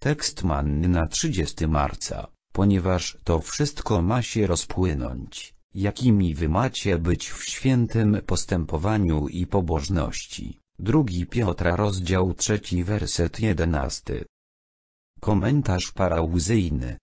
Tekst manny na 30 marca, ponieważ to wszystko ma się rozpłynąć, jakimi wy macie być w świętym postępowaniu i pobożności. 2 Piotra rozdział 3 werset 11. Komentarz parauzyjny.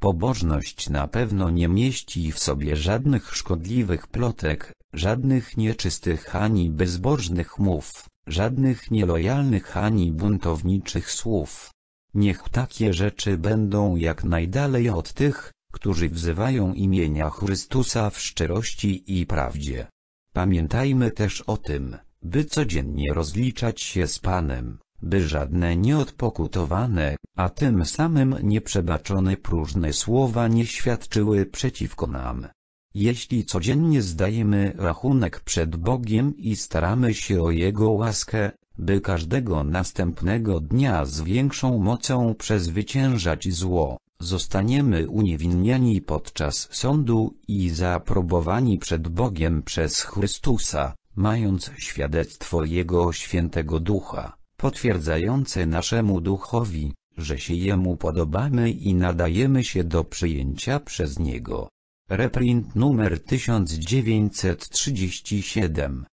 Pobożność na pewno nie mieści w sobie żadnych szkodliwych plotek, żadnych nieczystych ani bezbożnych mów, żadnych nielojalnych ani buntowniczych słów. Niech takie rzeczy będą jak najdalej od tych, którzy wzywają imienia Chrystusa w szczerości i prawdzie. Pamiętajmy też o tym, by codziennie rozliczać się z Panem, by żadne nieodpokutowane, a tym samym nieprzebaczone próżne słowa nie świadczyły przeciwko nam. Jeśli codziennie zdajemy rachunek przed Bogiem i staramy się o Jego łaskę, by każdego następnego dnia z większą mocą przezwyciężać zło, zostaniemy uniewinnieni podczas sądu i zaprobowani przed Bogiem przez Chrystusa, mając świadectwo Jego Świętego Ducha, potwierdzające naszemu duchowi, że się Jemu podobamy i nadajemy się do przyjęcia przez Niego. Reprint numer 1937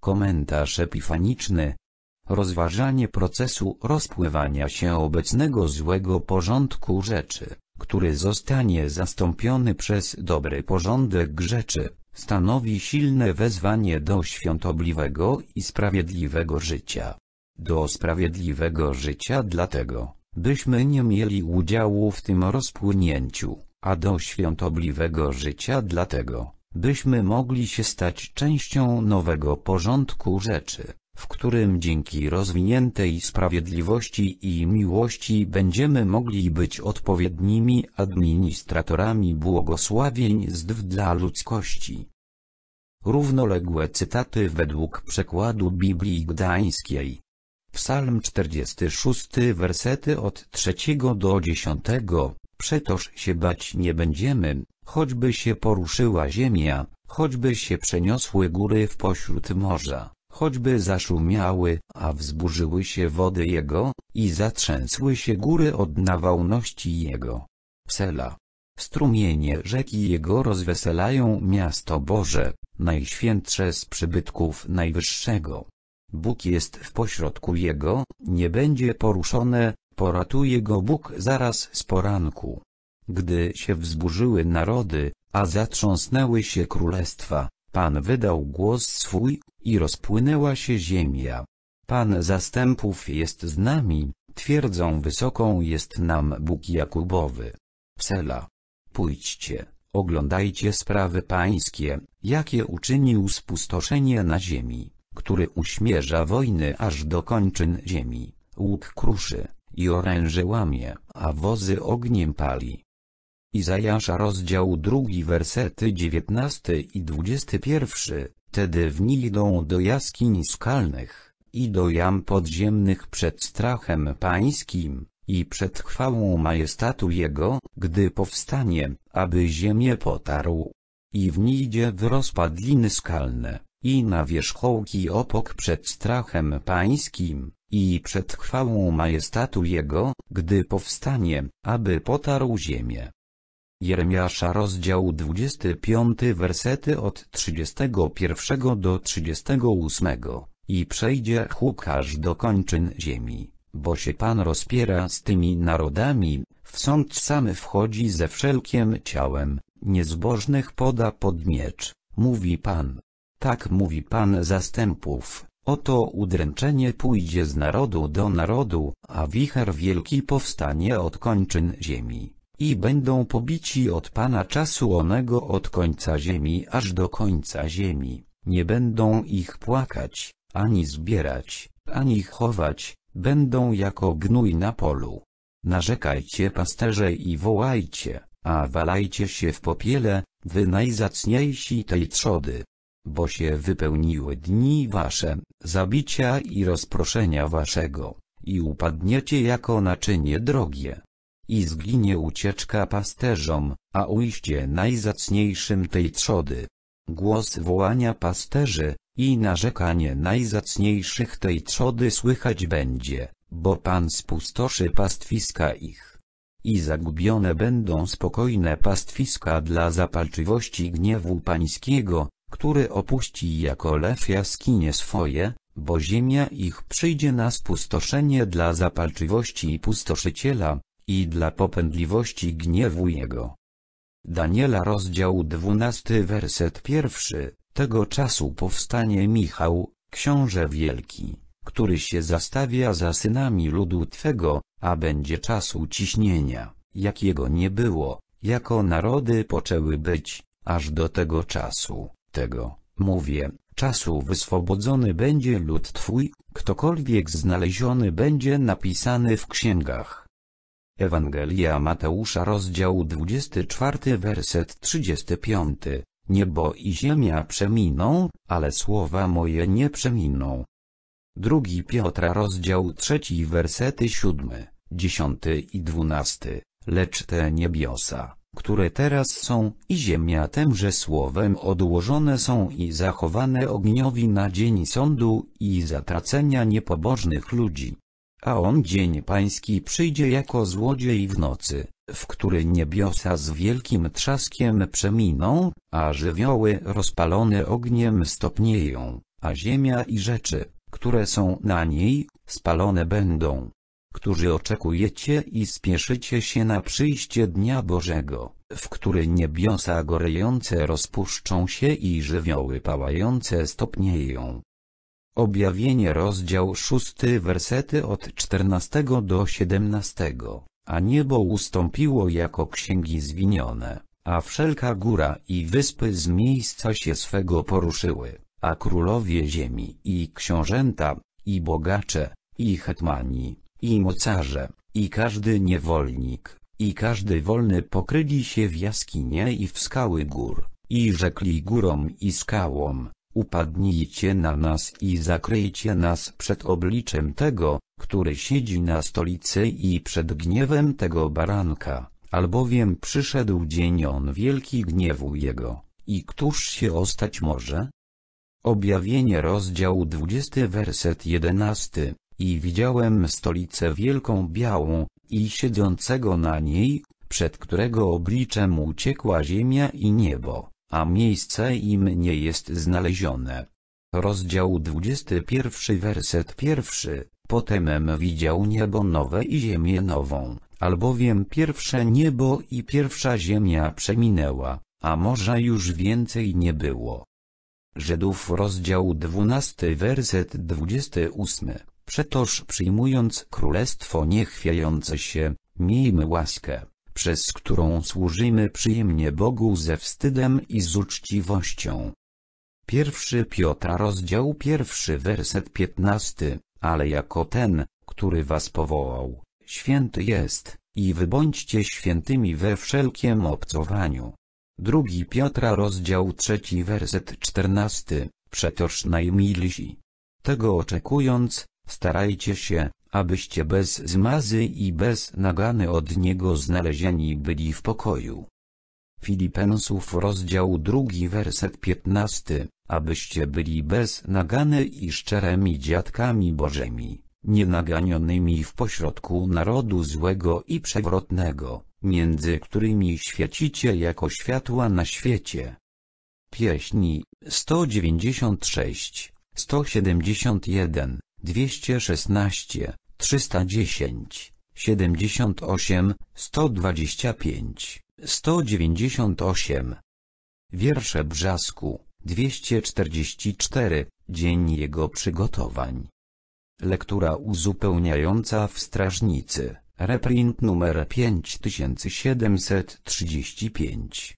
Komentarz epifaniczny. Rozważanie procesu rozpływania się obecnego złego porządku rzeczy, który zostanie zastąpiony przez dobry porządek rzeczy, stanowi silne wezwanie do świątobliwego i sprawiedliwego życia. Do sprawiedliwego życia dlatego, byśmy nie mieli udziału w tym rozpłynięciu, a do świątobliwego życia dlatego, byśmy mogli się stać częścią nowego porządku rzeczy, w którym dzięki rozwiniętej sprawiedliwości i miłości będziemy mogli być odpowiednimi administratorami błogosławieństw dla ludzkości. Równoległe cytaty według przekładu Biblii Gdańskiej. Psalm 46 wersety od 3 do 10. Przetoż się bać nie będziemy, choćby się poruszyła ziemia, choćby się przeniosły góry w pośród morza, choćby zaszumiały, a wzburzyły się wody jego, i zatrzęsły się góry od nawałności jego. Psela. Strumienie rzeki jego rozweselają miasto Boże, najświętsze z przybytków Najwyższego. Bóg jest w pośrodku jego, nie będzie poruszone, poratuje go Bóg zaraz z poranku. Gdy się wzburzyły narody, a zatrząsnęły się królestwa, Pan wydał głos swój, i rozpłynęła się ziemia. Pan zastępów jest z nami, twierdzą wysoką jest nam Bóg Jakubowy. Psela. Pójdźcie, oglądajcie sprawy pańskie, jakie uczynił spustoszenie na ziemi, który uśmierza wojny aż do kończyn ziemi, łuk kruszy, i oręże łamie, a wozy ogniem pali. Izajasza rozdział 2 wersety 19 i 21, Tedy wni idą do jaskiń skalnych, i do jam podziemnych przed strachem pańskim, i przed chwałą majestatu jego, gdy powstanie, aby ziemię potarł. I wnijdzie w rozpadliny skalne, i na wierzchołki opok przed strachem pańskim, i przed chwałą majestatu jego, gdy powstanie, aby potarł ziemię. Jeremiasza rozdział 25 wersety od 31 do 38, i przejdzie Łukasz do kończyn ziemi, bo się Pan rozpiera z tymi narodami, w sąd sam wchodzi ze wszelkiem ciałem, niezbożnych poda pod miecz, mówi Pan. Tak mówi Pan zastępów, oto udręczenie pójdzie z narodu do narodu, a wicher wielki powstanie od kończyn ziemi i będą pobici od Pana czasu onego od końca ziemi aż do końca ziemi, nie będą ich płakać, ani zbierać, ani chować, będą jako gnój na polu. Narzekajcie pasterze i wołajcie, a walajcie się w popiele, wy najzacniejsi tej trzody. Bo się wypełniły dni wasze, zabicia i rozproszenia waszego, i upadniecie jako naczynie drogie i zginie ucieczka pasterzom, a ujście najzacniejszym tej trzody. Głos wołania pasterzy, i narzekanie najzacniejszych tej trzody słychać będzie, bo Pan spustoszy pastwiska ich. I zagubione będą spokojne pastwiska dla zapalczywości gniewu pańskiego, który opuści jako lew jaskinie swoje, bo ziemia ich przyjdzie na spustoszenie dla zapalczywości pustoszyciela, i dla popędliwości gniewu jego. Daniela rozdział 12 werset pierwszy, tego czasu powstanie Michał, książę wielki, który się zastawia za synami ludu Twego, a będzie czasu ciśnienia, jakiego nie było, jako narody poczęły być, aż do tego czasu, tego, mówię, czasu wyswobodzony będzie lud Twój, ktokolwiek znaleziony będzie napisany w księgach. Ewangelia Mateusza rozdział 24 werset 35. Niebo i ziemia przeminą, ale słowa moje nie przeminą. 2 Piotra rozdział 3 wersety 7, 10 i 12. Lecz te niebiosa, które teraz są, i ziemia temże słowem odłożone są i zachowane ogniowi na dzień sądu i zatracenia niepobożnych ludzi a on dzień pański przyjdzie jako złodziej w nocy, w który niebiosa z wielkim trzaskiem przeminą, a żywioły rozpalone ogniem stopnieją, a ziemia i rzeczy, które są na niej, spalone będą. Którzy oczekujecie i spieszycie się na przyjście Dnia Bożego, w który niebiosa gorejące rozpuszczą się i żywioły pałające stopnieją Objawienie rozdział 6 wersety od 14 do 17, a niebo ustąpiło jako księgi zwinione, a wszelka góra i wyspy z miejsca się swego poruszyły, a królowie ziemi i książęta, i bogacze, i hetmani, i mocarze, i każdy niewolnik, i każdy wolny pokryli się w jaskinie i w skały gór, i rzekli górom i skałom, upadnijcie na nas i zakryjcie nas przed obliczem tego, który siedzi na stolicy i przed gniewem tego baranka, albowiem przyszedł dzień on wielki gniewu jego, i któż się ostać może? Objawienie rozdział 20 werset 11 I widziałem stolicę wielką białą, i siedzącego na niej, przed którego obliczem uciekła ziemia i niebo a miejsce im nie jest znalezione. Rozdział 21 werset pierwszy. Potemem widział niebo nowe i ziemię nową, albowiem pierwsze niebo i pierwsza ziemia przeminęła, a morza już więcej nie było. Żydów rozdział 12 werset 28. Przetoż przyjmując królestwo niechwiające się, miejmy łaskę przez którą służymy przyjemnie Bogu ze wstydem i z uczciwością. Pierwszy Piotra rozdział pierwszy werset piętnasty, ale jako ten, który was powołał, święty jest, i wy bądźcie świętymi we wszelkiem obcowaniu. Drugi Piotra rozdział trzeci werset czternasty, przetoż najmilsi. Tego oczekując, starajcie się, abyście bez zmazy i bez nagany od niego znalezieni byli w pokoju. Filipensów rozdział drugi werset piętnasty, abyście byli bez nagany i szczeremi dziadkami bożymi, nienaganionymi w pośrodku narodu złego i przewrotnego, między którymi świecicie jako światła na świecie. Pieśni 196, 171, 216 310, 78, 125, 198. Wiersze Brzasku, 244, dzień jego przygotowań. Lektura uzupełniająca w Strażnicy, reprint numer 5735.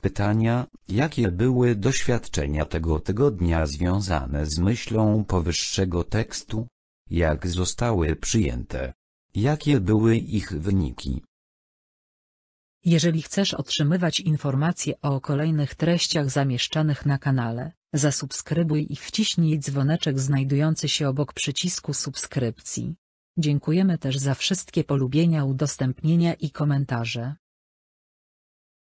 Pytania, jakie były doświadczenia tego tygodnia związane z myślą powyższego tekstu? jak zostały przyjęte. Jakie były ich wyniki? Jeżeli chcesz otrzymywać informacje o kolejnych treściach zamieszczanych na kanale, zasubskrybuj i wciśnij dzwoneczek znajdujący się obok przycisku subskrypcji. Dziękujemy też za wszystkie polubienia, udostępnienia i komentarze.